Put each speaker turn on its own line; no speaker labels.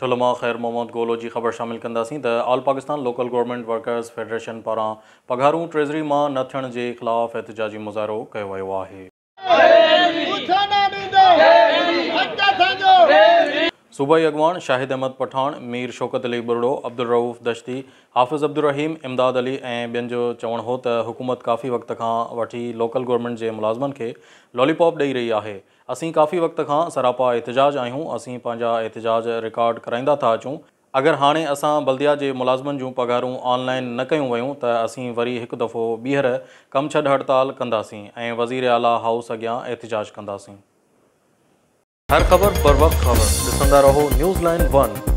ठुल ख़ैर मोहम्मद गोलो जी ख़बर शामिल कंदासीं त all Pakistan local government workers federation पारां पघारूं ट्रेज़री मां न थियण जे ख़िलाफ़ एहतजाजी मुज़ाज़रो कयो वियो आहे सूबाई अॻवान शाहिद अहमद पठाण मीर शौकत अली बुरड़ो अब्दुल रऊफ़ दश्ती हाफ़िज़ अब्दुल रहीम इमदाद अली ऐं ॿियनि जो चवण हो त हुकूमत काफ़ी वक़्त खां वठी लोकल गवर्नमेंट जे मुलाज़िमनि खे लॉलीपॉप ॾेई रही आहे असीं काफ़ी वक़्त खां सरापा एतिजाज आहियूं असीं पंहिंजा एतिजाज रिकॉड कराईंदा था अचूं अगरि हाणे असां बल्दिया जे मुलाज़िमनि जूं पघारूं ऑनलाइन न कयूं वयूं त असीं वरी हिकु दफ़ो ॿीहर कम छॾ हड़ताल कंदासीं ऐं वज़ीर आला हाउस अॻियां एतिजाज कंदासीं